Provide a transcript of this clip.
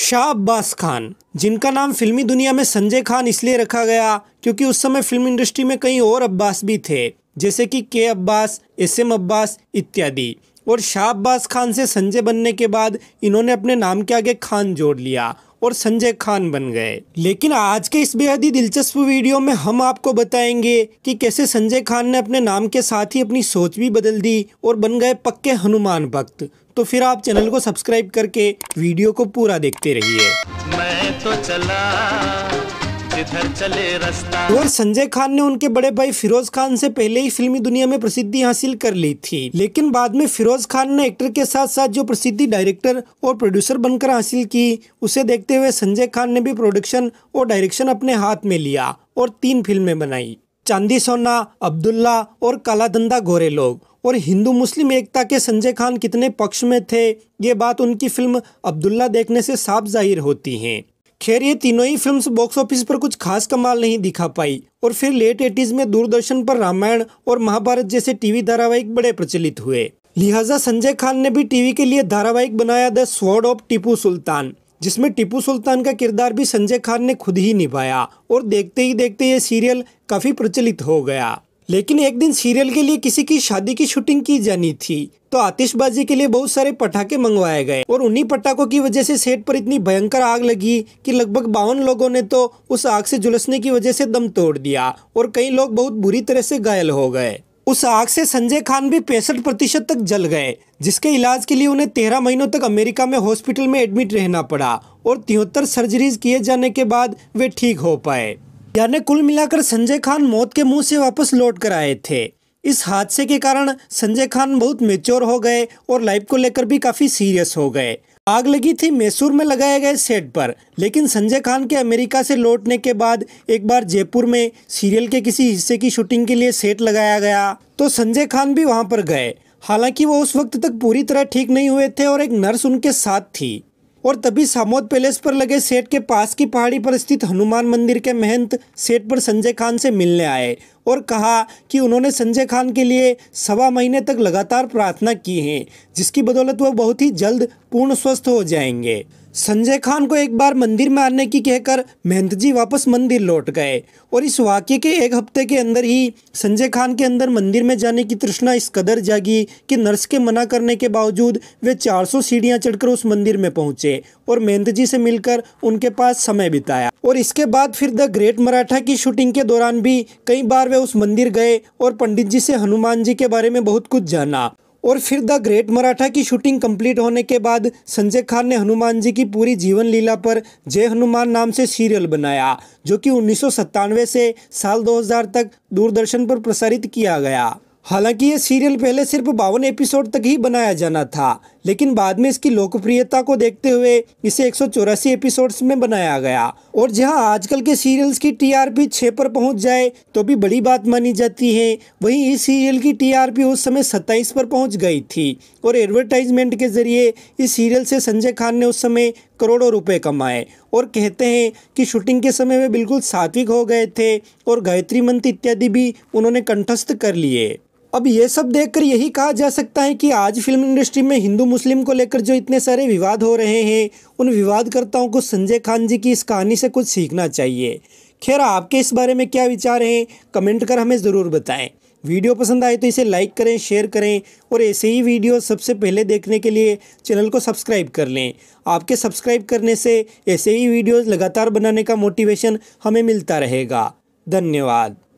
शाह अब्बास खान जिनका नाम फिल्मी दुनिया में संजय खान इसलिए रखा गया क्योंकि उस समय फिल्म इंडस्ट्री में कई और अब्बास भी थे जैसे कि के अब्बास एस एम अब्बास इत्यादि और शाह अब्बास खान से संजय बनने के बाद इन्होंने अपने नाम के आगे खान जोड़ लिया और संजय खान बन गए लेकिन आज के इस बेहद ही दिलचस्प वीडियो में हम आपको बताएंगे कि कैसे संजय खान ने अपने नाम के साथ ही अपनी सोच भी बदल दी और बन गए पक्के हनुमान भक्त तो फिर आप चैनल को सब्सक्राइब करके वीडियो को पूरा देखते रहिए मैं तो चला चले रास्ता और संजय खान ने उनके बड़े भाई फिरोज खान से पहले ही फिल्मी दुनिया में प्रसिद्धि हासिल कर ली थी लेकिन बाद में फिरोज खान ने एक्टर के साथ साथ जो प्रसिद्धि डायरेक्टर और प्रोड्यूसर बनकर हासिल की उसे देखते हुए संजय खान ने भी प्रोडक्शन और डायरेक्शन अपने हाथ में लिया और तीन फिल्में बनाई चांदी सोना अब्दुल्ला और काला धंधा गोरे लोग और हिंदू मुस्लिम एकता के संजय खान कितने पक्ष में थे ये बात उनकी फिल्म अब्दुल्ला देखने से साफ जाहिर होती है खैर ये तीनों ही फिल्म्स बॉक्स ऑफिस पर कुछ खास कमाल नहीं दिखा पाई और फिर लेट एटीज में दूरदर्शन पर रामायण और महाभारत जैसे टीवी धारावाहिक बड़े प्रचलित हुए लिहाजा संजय खान ने भी टीवी के लिए धारावाहिक बनाया the sword of Tipu Sultan जिसमें टीपू सुल्तान का किरदार भी संजय खान ने खुद ही निभाया और देखते ही देखते ये सीरियल काफ़ी प्रचलित हो गया लेकिन एक दिन सीरियल के लिए किसी की शादी की शूटिंग की जानी थी तो आतिशबाजी के लिए बहुत सारे पटाखे मंगवाए गए और उन्हीं पटाखों की वजह से सेट पर इतनी भयंकर आग लगी कि लगभग बावन लोगों ने तो उस आग से झुलसने की वजह से दम तोड़ दिया और कई लोग बहुत बुरी तरह से घायल हो गए उस आग से संजय खान भी पैंसठ प्रतिशत तक जल गए जिसके इलाज के लिए उन्हें तेरह महीनों तक अमेरिका में हॉस्पिटल में एडमिट रहना पड़ा और तिहत्तर सर्जरीज किए जाने के बाद वे ठीक हो पाए यानी कुल मिलाकर संजय खान मौत के मुंह से वापस लौट कर आए थे इस हादसे के कारण संजय खान बहुत मेच्योर हो गए और लाइफ को लेकर भी काफ़ी सीरियस हो गए आग लगी थी मैसूर में लगाए गए सेट पर लेकिन संजय खान के अमेरिका से लौटने के बाद एक बार जयपुर में सीरियल के किसी हिस्से की शूटिंग के लिए सेट लगाया गया तो संजय खान भी वहां पर गए हालांकि वो उस वक्त तक पूरी तरह ठीक नहीं हुए थे और एक नर्स उनके साथ थी और तभी सामोद पैलेस पर लगे सेठ के पास की पहाड़ी पर स्थित हनुमान मंदिर के महंत सेठ पर संजय खान से मिलने आए और कहा कि उन्होंने संजय खान के लिए सवा महीने तक लगातार प्रार्थना की है जिसकी बदौलत वह बहुत ही जल्द पूर्ण स्वस्थ हो जाएंगे संजय खान को एक बार मंदिर में आने की कहकर महंत जी वापस मंदिर लौट गए और इस वाक्य के एक हफ्ते के अंदर ही संजय खान के अंदर मंदिर में जाने की तृष्णा इस कदर जागी कि नर्स के मना करने के बावजूद वे 400 सौ सीढ़ियाँ चढ़कर उस मंदिर में पहुंचे और महंत जी से मिलकर उनके पास समय बिताया और इसके बाद फिर द ग्रेट मराठा की शूटिंग के दौरान भी कई बार वे उस मंदिर गए और पंडित जी से हनुमान जी के बारे में बहुत कुछ जाना और फिर द ग्रेट मराठा की शूटिंग कंप्लीट होने के बाद संजय खान ने हनुमान जी की पूरी जीवन लीला पर जय हनुमान नाम से सीरियल बनाया जो कि उन्नीस से साल 2000 तक दूरदर्शन पर प्रसारित किया गया हालांकि ये सीरियल पहले सिर्फ बावन एपिसोड तक ही बनाया जाना था लेकिन बाद में इसकी लोकप्रियता को देखते हुए इसे एक एपिसोड्स में बनाया गया और जहां आजकल के सीरियल्स की टीआरपी आर पर पहुंच जाए तो भी बड़ी बात मानी जाती है वहीं इस सीरियल की टीआरपी उस समय 27 पर पहुंच गई थी और एडवर्टाइजमेंट के जरिए इस सीरियल से संजय खान ने उस समय करोड़ों रुपए कमाए और कहते हैं कि शूटिंग के समय वे बिल्कुल सात्विक हो गए थे और गायत्री मंत्र इत्यादि भी उन्होंने कंठस्थ कर लिए अब ये सब देखकर यही कहा जा सकता है कि आज फिल्म इंडस्ट्री में हिंदू मुस्लिम को लेकर जो इतने सारे विवाद हो रहे हैं उन विवादकर्ताओं को संजय खान जी की इस कहानी से कुछ सीखना चाहिए खैर आपके इस बारे में क्या विचार हैं कमेंट कर हमें ज़रूर बताएं वीडियो पसंद आए तो इसे लाइक करें शेयर करें और ऐसे ही वीडियो सबसे पहले देखने के लिए चैनल को सब्सक्राइब कर लें आपके सब्सक्राइब करने से ऐसे ही वीडियोज़ लगातार बनाने का मोटिवेशन हमें मिलता रहेगा धन्यवाद